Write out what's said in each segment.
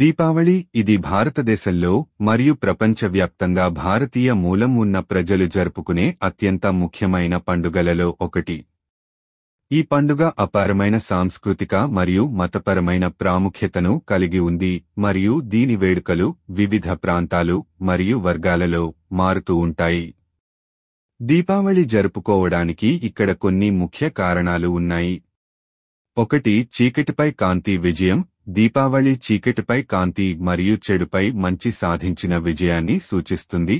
దీపావళి ఇది భారతదేశంలో మరియు ప్రపంచవ్యాప్తంగా భారతీయ మూలం ఉన్న ప్రజలు జరుపుకునే అత్యంత ముఖ్యమైన పండుగలలో ఒకటి ఈ పండుగ అపారమైన సాంస్కృతిక మరియు మతపరమైన ప్రాముఖ్యతను కలిగి ఉంది మరియు దీని వేడుకలు వివిధ ప్రాంతాలు మరియు వర్గాలలో మారుతూ ఉంటాయి దీపావళి జరుపుకోవడానికి ఇక్కడ కొన్ని ముఖ్య కారణాలు ఉన్నాయి ఒకటి చీకటిపై కాంతి విజయం దీపావళి చీకటిపై కాంతి మరియు చెడుపై మంచి సాధించిన విజయాన్ని సూచిస్తుంది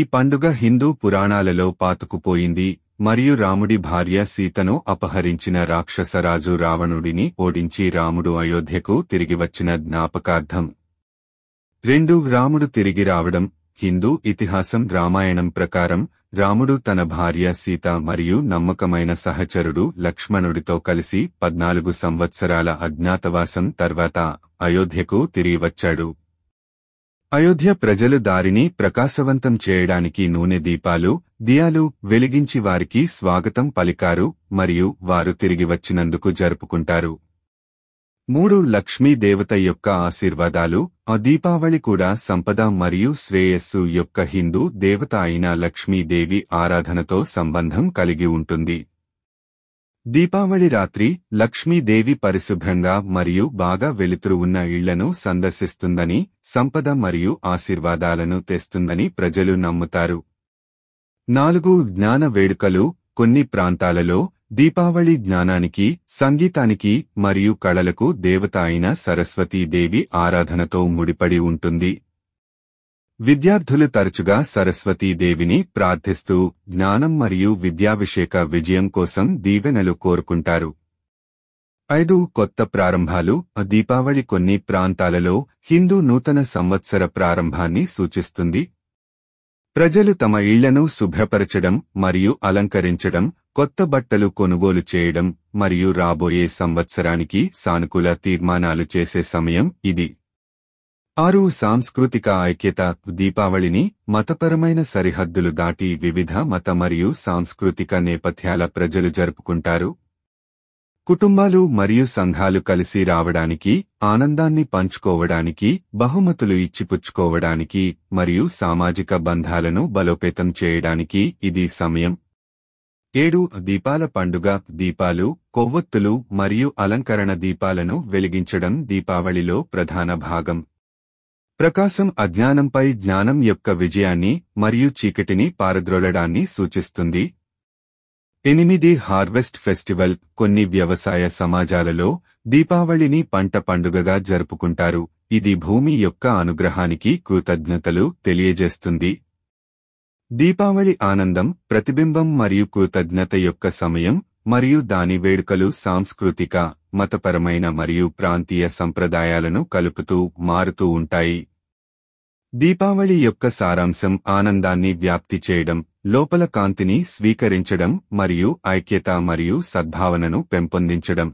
ఈ పండుగ హిందూ పురాణాలలో పాతుకుపోయింది మరియు రాముడి భార్య సీతను అపహరించిన రాక్షసరాజు రావణుడిని ఓడించి రాముడు అయోధ్యకు తిరిగి వచ్చిన జ్ఞాపకార్థం రెండు రాముడు తిరిగి రావడం హిందూ ఇతిహాసం రామాయణం ప్రకారం రాముడు తన భార్య సీత మరియు నమ్మకమైన సహచరుడు లక్ష్మణుడితో కలిసి పద్నాలుగు సంవత్సరాల అజ్ఞాతవాసం తర్వాత అయోధ్యకు తిరిగి వచ్చాడు అయోధ్య ప్రజలు దారిని ప్రకాశవంతం చేయడానికి నూనె దీపాలు దియాలు వెలిగించి వారికి స్వాగతం పలికారు మరియు వారు తిరిగి వచ్చినందుకు జరుపుకుంటారు మూడు లక్ష్మీ దేవత యొక్క ఆశీర్వాదాలు ఆ దీపావళి కూడా సంపద మరియు శ్రేయస్సు యొక్క హిందూ దేవత అయిన లక్ష్మీదేవి ఆరాధనతో సంబంధం కలిగి ఉంటుంది దీపావళి రాత్రి లక్ష్మీదేవి పరిశుభ్రంగా మరియు బాగా వెలుతురు ఉన్న ఇళ్లను సందర్శిస్తుందని సంపద మరియు ఆశీర్వాదాలను తెస్తుందని ప్రజలు నమ్ముతారు నాలుగు జ్ఞాన వేడుకలు కొన్ని ప్రాంతాలలో దీపావళి జ్ఞానానికి సంగీతానికి మరియు కళలకు దేవత అయిన సరస్వతీదేవి ఆరాధనతో ముడిపడి ఉంటుంది విద్యార్థులు తరచుగా సరస్వతీదేవిని ప్రార్థిస్తూ జ్ఞానం మరియు విద్యాభిషేక విజయం కోసం దీవెనలు కోరుకుంటారు ఐదు కొత్త ప్రారంభాలు దీపావళి కొన్ని ప్రాంతాలలో హిందూ నూతన సంవత్సర ప్రారంభాన్ని సూచిస్తుంది ప్రజలు తమ ఇళ్లను శుభ్రపరచడం మరియు అలంకరించడం కొత్త బట్టలు కొనుగోలు చేయడం మరియు రాబోయే సంవత్సరానికి సానుకూల తీర్మానాలు చేసే సమయం ఇది ఆరు సాంస్కృతిక ఐక్యత దీపావళిని మతపరమైన సరిహద్దులు దాటి వివిధ మత మరియు సాంస్కృతిక నేపథ్యాల ప్రజలు జరుపుకుంటారు కుటుంబాలు మరియు సంఘాలు కలిసి రావడానికి ఆనందాన్ని పంచుకోవడానికి బహుమతులు ఇచ్చిపుచ్చుకోవడానికి మరియు సామాజిక బంధాలను బలోపేతం చేయడానికి ఇది సమయం ఏడు దీపాల పండుగ దీపాలు కొవ్వొత్తులు మరియు అలంకరణ దీపాలను వెలిగించడం దీపావళిలో ప్రధాన భాగం ప్రకాశం అజ్ఞానంపై జ్ఞానం యొక్క విజయాన్ని మరియు చీకటిని పారద్రోలడాన్ని సూచిస్తుంది ఎనిమిది హార్వెస్ట్ ఫెస్టివల్ కొన్ని వ్యవసాయ సమాజాలలో దీపావళిని పంట పండుగగా జరుపుకుంటారు ఇది భూమి యొక్క అనుగ్రహానికి కృతజ్ఞతలు తెలియజేస్తుంది దీపావళి ఆనందం ప్రతిబింబం మరియు కృతజ్ఞత యొక్క సమయం మరియు దాని వేడుకలు సాంస్కృతిక మతపరమైన మరియు ప్రాంతీయ సంప్రదాయాలను కలుపుతూ మారుతూ ఉంటాయి దీపావళి యొక్క సారాంశం ఆనందాన్ని వ్యాప్తి చేయడం లోపల కాంతిని స్వీకరించడం మరియు ఐక్యత మరియు సద్భావనను పెంపొందించడం